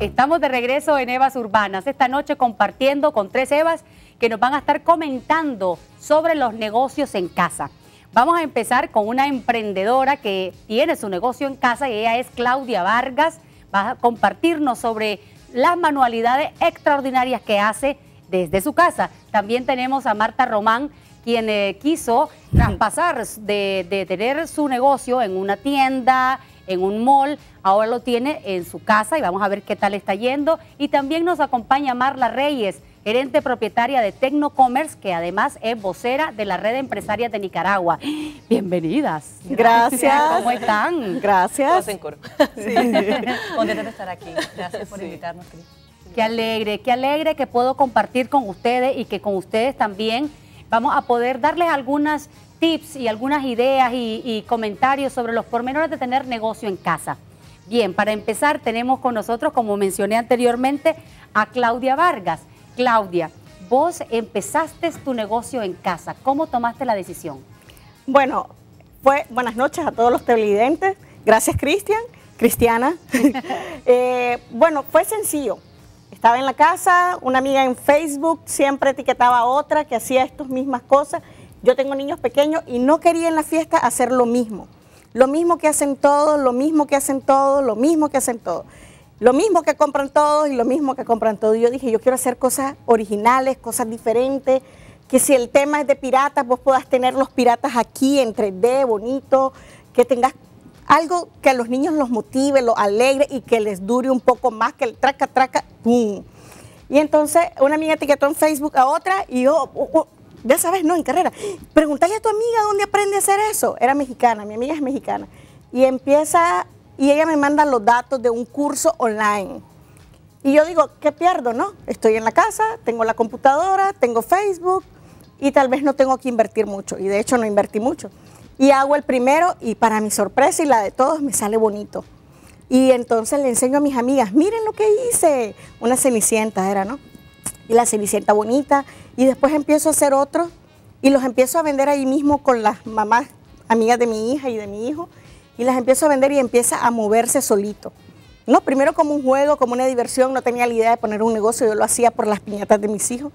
Estamos de regreso en Evas Urbanas, esta noche compartiendo con tres Evas que nos van a estar comentando sobre los negocios en casa. Vamos a empezar con una emprendedora que tiene su negocio en casa y ella es Claudia Vargas. Va a compartirnos sobre las manualidades extraordinarias que hace desde su casa. También tenemos a Marta Román, quien quiso traspasar de, tener su negocio en una tienda, en un mall, ahora lo tiene en su casa y vamos a ver qué tal está yendo. Y también nos acompaña Marla Reyes, gerente propietaria de Tecnocommerce, que además es vocera de la red empresaria de Nicaragua. Bienvenidas. Gracias. ¿Cómo están? Gracias. Sí. estar aquí. Gracias por invitarnos, Qué alegre, qué alegre que puedo compartir con ustedes y que con ustedes también vamos a poder darles algunas tips y algunas ideas y, comentarios sobre los pormenores de tener negocio en casa. Bien, para empezar tenemos con nosotros, como mencioné anteriormente, a Claudia Vargas. Claudia, vos empezaste tu negocio en casa. ¿Cómo tomaste la decisión? Bueno, buenas noches a todos los televidentes. Gracias, Cristian. Cristiana. Eh, bueno, fue sencillo. Estaba en la casa, una amiga en Facebook siempre etiquetaba a otra que hacía estas mismas cosas. Yo tengo niños pequeños y no quería en la fiesta hacer lo mismo. Lo mismo que hacen todos, lo mismo que hacen todos, lo mismo que hacen todos. Lo mismo que compran todos y lo mismo que compran todos. yo dije, yo quiero hacer cosas originales, cosas diferentes, que si el tema es de piratas, vos puedas tener los piratas aquí en 3D, bonito, que tengas algo que a los niños los motive, los alegre y que les dure un poco más, que el traca, traca, ¡pum! Y entonces una amiga etiquetó en Facebook a otra y yo, oh, oh, ya sabes, no, en carrera, pregúntale a tu amiga dónde aprende a hacer eso. Era mexicana, mi amiga es mexicana. Y empieza, y ella me manda los datos de un curso online. Y yo digo, ¿qué pierdo, no? Estoy en la casa, tengo la computadora, tengo Facebook y tal vez no tengo que invertir mucho. Y de hecho no invertí mucho. Y hago el primero y para mi sorpresa y la de todos me sale bonito. Y entonces le enseño a mis amigas, miren lo que hice. Una cenicienta era, ¿no? Y la cenicienta bonita. Y después empiezo a hacer otro y los empiezo a vender ahí mismo con las mamás, amigas de mi hija y de mi hijo. Y las empiezo a vender y empieza a moverse solito. No, primero como un juego, como una diversión, no tenía la idea de poner un negocio, yo lo hacía por las piñatas de mis hijos.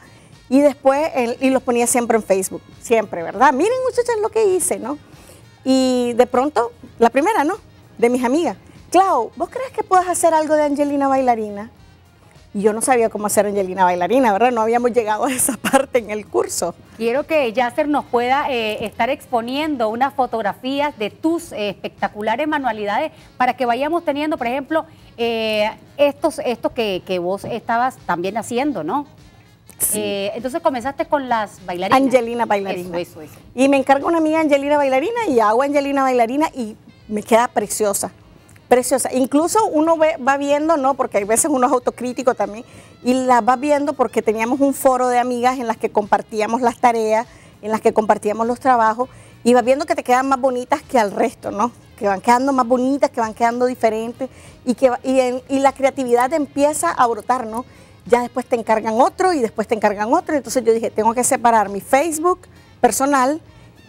Y después, y los ponía siempre en Facebook, siempre, ¿verdad? Miren muchachas lo que hice, ¿no? Y de pronto, la primera, ¿no? De mis amigas. Clau, ¿vos crees que puedas hacer algo de Angelina bailarina? Y yo no sabía cómo hacer Angelina bailarina, ¿verdad? No habíamos llegado a esa parte en el curso. Quiero que Yasser nos pueda eh, estar exponiendo unas fotografías de tus eh, espectaculares manualidades para que vayamos teniendo, por ejemplo, eh, estos, estos que, que vos estabas también haciendo, ¿no? Eh, entonces comenzaste con las bailarinas. Angelina Bailarina. Y me encargo una amiga Angelina Bailarina y hago Angelina Bailarina y me queda preciosa. Preciosa. Incluso uno va viendo, ¿no? Porque hay veces uno es autocrítico también. Y la va viendo porque teníamos un foro de amigas en las que compartíamos las tareas, en las que compartíamos los trabajos. Y va viendo que te quedan más bonitas que al resto, ¿no? Que van quedando más bonitas, que van quedando diferentes. Y, que, y la creatividad empieza a brotar, ¿no? ya después te encargan otro y después te encargan otro. Entonces yo dije, tengo que separar mi Facebook personal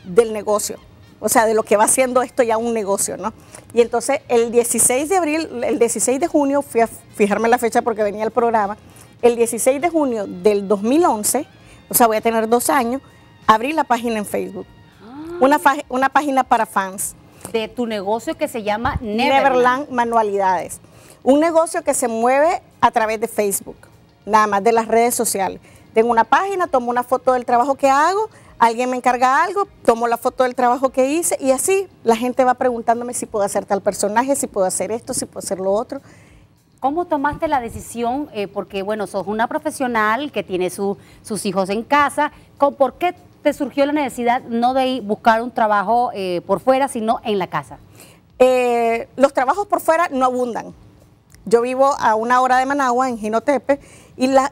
del negocio. O sea, de lo que va siendo esto ya un negocio, ¿no? Y entonces el 16 de abril, el 16 de junio, fui a fijarme la fecha porque venía el programa, el 16 de junio del 2011, o sea, voy a tener dos años, abrí la página en Facebook. Ah. Una, una página para fans. De tu negocio que se llama Neverland Manualidades. Un negocio que se mueve a través de Facebook nada más de las redes sociales. Tengo una página, tomo una foto del trabajo que hago, alguien me encarga algo, tomo la foto del trabajo que hice y así la gente va preguntándome si puedo hacer tal personaje, si puedo hacer esto, si puedo hacer lo otro. ¿Cómo tomaste la decisión? Eh, porque, bueno, sos una profesional que tiene sus hijos en casa. ¿Con, ¿Por qué te surgió la necesidad no de ir buscar un trabajo eh, por fuera, sino en la casa? Eh, los trabajos por fuera no abundan. Yo vivo a una hora de Managua, en Ginotepe,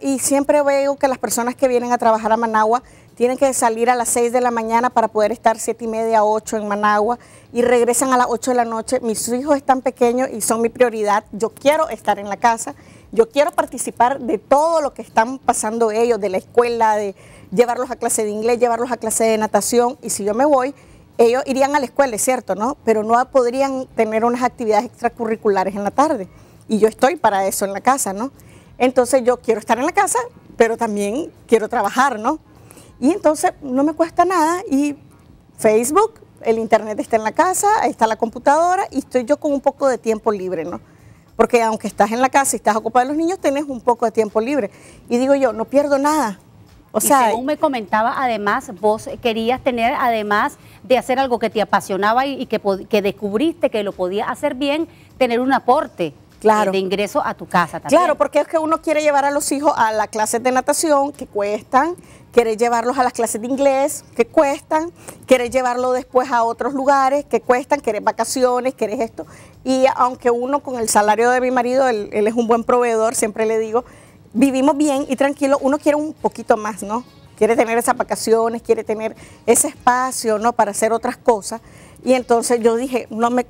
y, siempre veo que las personas que vienen a trabajar a Managua tienen que salir a las 6 de la mañana para poder estar 7 y media, 8 en Managua y regresan a las 8 de la noche. Mis hijos están pequeños y son mi prioridad. Yo quiero estar en la casa, yo quiero participar de todo lo que están pasando ellos, de la escuela, de llevarlos a clase de inglés, llevarlos a clase de natación y si yo me voy, ellos irían a la escuela, es cierto, ¿no? Pero no podrían tener unas actividades extracurriculares en la tarde. Y yo estoy para eso en la casa, ¿no? Entonces yo quiero estar en la casa, pero también quiero trabajar, ¿no? Y entonces no me cuesta nada y Facebook, el internet está en la casa, ahí está la computadora y estoy yo con un poco de tiempo libre, ¿no? Porque aunque estás en la casa y estás ocupada de los niños, tenés un poco de tiempo libre. Y digo yo, no pierdo nada. O sea, y según me comentaba, además, vos querías tener, además de hacer algo que te apasionaba y, que, que descubriste que lo podías hacer bien, tener un aporte claro. de ingreso a tu casa también. Claro, porque es que uno quiere llevar a los hijos a las clases de natación que cuestan, quiere llevarlos a las clases de inglés que cuestan, quiere llevarlo después a otros lugares que cuestan, quiere vacaciones, quiere esto. Y aunque uno con el salario de mi marido, él, él es un buen proveedor, siempre le digo, vivimos bien y tranquilo, uno quiere un poquito más, ¿no? Quiere tener esas vacaciones, quiere tener ese espacio, ¿no? Para hacer otras cosas. Y entonces yo dije, no me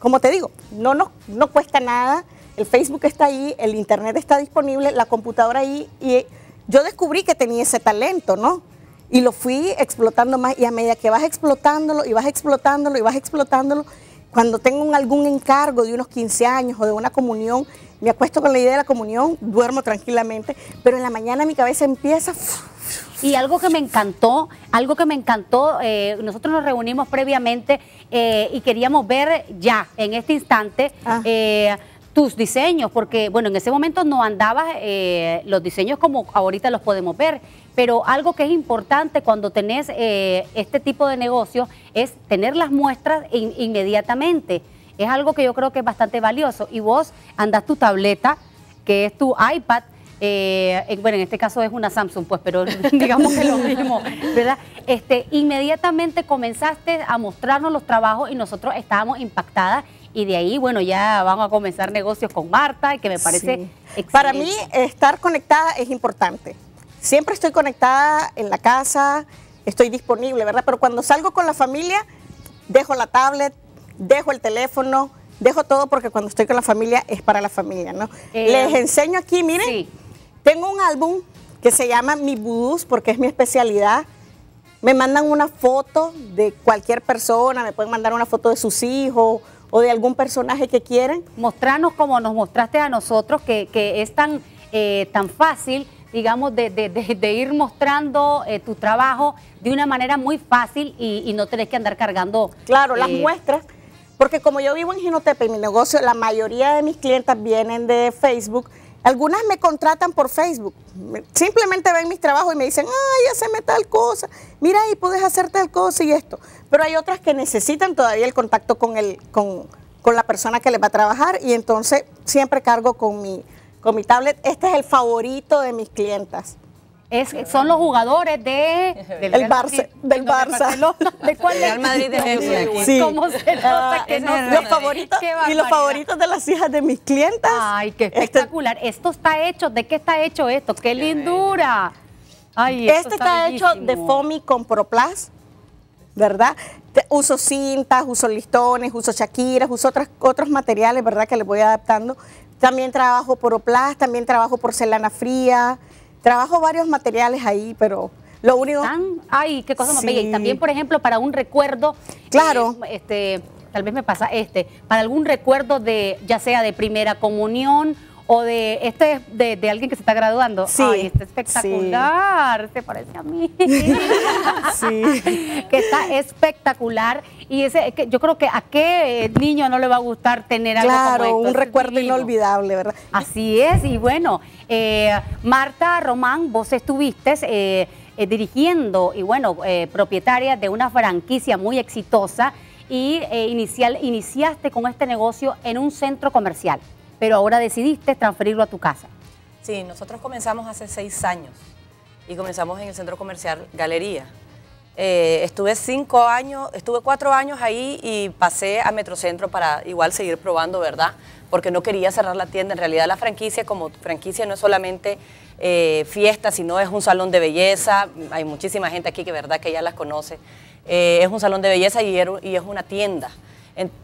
como te digo, no, no cuesta nada, el Facebook está ahí, el Internet está disponible, la computadora ahí, y yo descubrí que tenía ese talento, ¿no? Y lo fui explotando más, y a medida que vas explotándolo, y vas explotándolo, y vas explotándolo, cuando tengo algún encargo de unos 15 años o de una comunión, me acuesto con la idea de la comunión, duermo tranquilamente, pero en la mañana mi cabeza empieza... Y algo que me encantó, algo que me encantó, eh, nosotros nos reunimos previamente eh, y queríamos ver ya, en este instante, ah. eh, tus diseños, porque bueno, en ese momento no andabas los diseños como ahorita los podemos ver, pero algo que es importante cuando tenés este tipo de negocio es tener las muestras inmediatamente. Es algo que yo creo que es bastante valioso. Y vos andas tu tableta, que es tu iPad, eh, eh, bueno, en este caso es una Samsung, pues, pero digamos que lo mismo, ¿verdad? Este, inmediatamente comenzaste a mostrarnos los trabajos y nosotros estábamos impactadas y de ahí, bueno, ya vamos a comenzar negocios con Marta, que me parece... Para mí, estar conectada es importante. Siempre estoy conectada en la casa, estoy disponible, ¿verdad? Pero cuando salgo con la familia, dejo la tablet, dejo el teléfono, dejo todo porque cuando estoy con la familia es para la familia, ¿no? Eh, Les enseño aquí, miren. Sí tengo un álbum que se llama Mi Voodoo, porque es mi especialidad. Me mandan una foto de cualquier persona, me pueden mandar una foto de sus hijos o de algún personaje que quieran. Mostrarnos como nos mostraste a nosotros, que, es tan, eh, tan fácil digamos, de, ir mostrando eh, tu trabajo de una manera muy fácil y, no tenés que andar cargando. Claro, las eh, muestras, porque como yo vivo en Ginotepe y mi negocio, la mayoría de mis clientes vienen de Facebook, algunas me contratan por Facebook. Simplemente ven mis trabajos y me dicen, ay, haceme tal cosa. Mira, ahí puedes hacer tal cosa y esto. Pero hay otras que necesitan todavía el contacto con, la persona que les va a trabajar y entonces siempre cargo con mi, con mi tablet. Este es el favorito de mis clientas son los jugadores de, del, Barça, del Barça. De Madrid de sí. ¿Cómo se ah, nota que los favoritos, Y los favoritos de las hijas de mis clientas. Ay, qué este espectacular. esto está hecho, ¿de qué está hecho esto? ¡Qué, lindura! Ay, este está, hecho de foamy con Proplas, ¿verdad? uso cintas, uso listones, uso chaquiras, uso otros materiales, ¿verdad? Que les voy adaptando. También trabajo por también trabajo porcelana fría, Trabajo varios materiales ahí, pero lo único. ¿Están? Ay, qué cosa más Y también, por ejemplo, para un recuerdo. Claro. Eh, este, tal vez me pasa este. Para algún recuerdo de, ya sea de primera comunión o de este de, de alguien que se está graduando. Sí. Ay, está espectacular, se parece a mí. sí. Que está espectacular y ese que yo creo que a qué eh, niño no le va a gustar tener algo como esto? un recuerdo inolvidable, ¿verdad? Así es y bueno, eh, Marta Román, vos estuviste eh, dirigiendo y bueno, propietaria de una franquicia muy exitosa y inicial, iniciaste con este negocio en un centro comercial pero ahora decidiste transferirlo a tu casa. Sí, nosotros comenzamos hace seis años y comenzamos en el centro comercial Galería. Eh, estuve cinco años, estuve cuatro años ahí y pasé a Metrocentro para igual seguir probando, ¿verdad? Porque no quería cerrar la tienda. En realidad la franquicia como franquicia no es solamente eh, fiesta, sino es un salón de belleza. Hay muchísima gente aquí que verdad que ya las conoce. Eh, es un salón de belleza y, er-, es una tienda.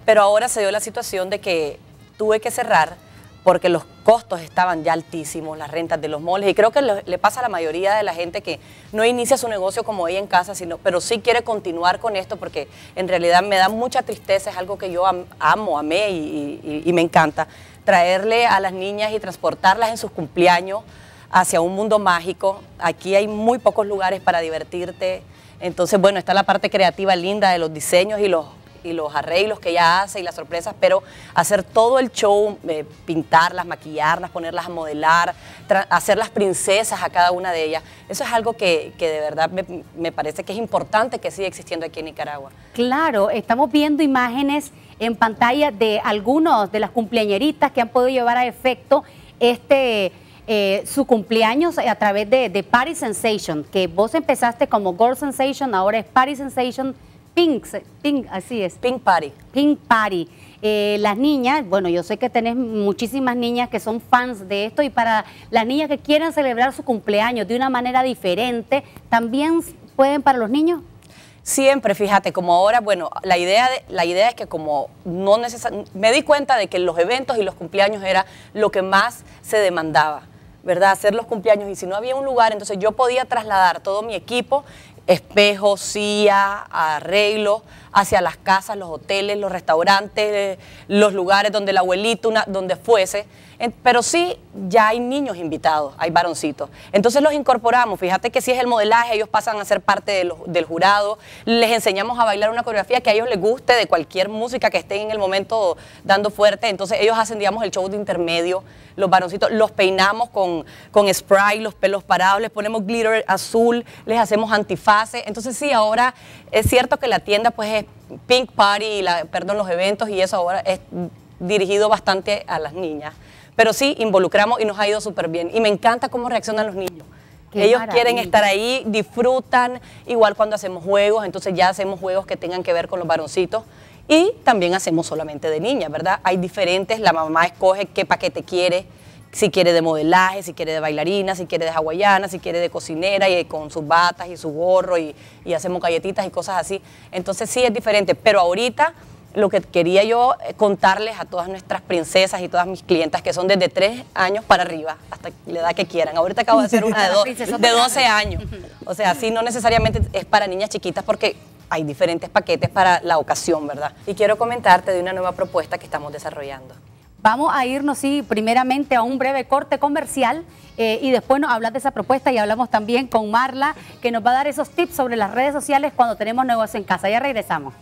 pero ahora se dio la situación de que tuve que cerrar porque los costos estaban ya altísimos, las rentas de los moles, y creo que le pasa a la mayoría de la gente que no inicia su negocio como ella en casa, sino, pero sí quiere continuar con esto porque en realidad me da mucha tristeza, es algo que yo amo, amé y, y me encanta, traerle a las niñas y transportarlas en sus cumpleaños hacia un mundo mágico. Aquí hay muy pocos lugares para divertirte. Entonces, bueno, está la parte creativa linda de los diseños y los y los arreglos que ella hace y las sorpresas, pero hacer todo el show, eh, pintarlas, maquillarlas, ponerlas a modelar, hacer las princesas a cada una de ellas, eso es algo que, de verdad me, parece que es importante que siga existiendo aquí en Nicaragua. Claro, estamos viendo imágenes en pantalla de algunos de las cumpleañeritas que han podido llevar a efecto este eh, su cumpleaños a través de, de Party Sensation, que vos empezaste como Girl Sensation, ahora es Party Sensation Pink, Pink, así es. Pink Party. Pink Party. Eh, las niñas, bueno, yo sé que tenés muchísimas niñas que son fans de esto y para las niñas que quieran celebrar su cumpleaños de una manera diferente, ¿también pueden para los niños? Siempre, fíjate, como ahora, bueno, la idea, la idea es que como no necesariamente, me di cuenta de que los eventos y los cumpleaños era lo que más se demandaba. ¿verdad? Hacer los cumpleaños y si no había un lugar, entonces yo podía trasladar todo mi equipo espejos, silla, arreglos hacia las casas, los hoteles, los restaurantes, eh, los lugares donde el abuelito, donde fuese. Pero sí, ya hay niños invitados, hay varoncitos. Entonces los incorporamos. Fíjate que si es el modelaje, ellos pasan a ser parte del jurado. Les enseñamos a bailar una coreografía que a ellos les guste, de cualquier música que esté en el momento dando fuerte. Entonces ellos hacen, digamos, el show de intermedio. Los varoncitos los peinamos con, spray, los pelos parados, les ponemos glitter azul, les hacemos antifase. Entonces sí, ahora es cierto que la tienda pues es Pink Party, perdón, los eventos y eso ahora es dirigido bastante a las niñas. Pero sí involucramos y nos ha ido súper bien. Y me encanta cómo reaccionan los niños. Ellos quieren estar ahí, disfrutan, igual cuando hacemos juegos, entonces ya hacemos juegos que tengan que ver con los varoncitos. Y también hacemos solamente de niñas, ¿verdad? Hay diferentes, la mamá escoge qué paquete quiere, si quiere de modelaje, si quiere de bailarina, si quiere de hawaiana, si quiere de cocinera y con sus batas y su gorro y, hacemos galletitas y cosas así. Entonces sí es diferente, pero ahorita lo que quería yo eh, contarles a todas nuestras princesas y todas mis clientas que son desde tres años para arriba, hasta la edad que quieran. Ahorita acabo de hacer una de, de 12 años. O sea, sí, no necesariamente es para niñas chiquitas porque hay diferentes paquetes para la ocasión, ¿verdad? Y quiero comentarte de una nueva propuesta que estamos desarrollando. Vamos a irnos, sí, primeramente a un breve corte comercial eh, y después nos hablas de esa propuesta y hablamos también con Marla, que nos va a dar esos tips sobre las redes sociales cuando tenemos nuevos en casa. Ya regresamos.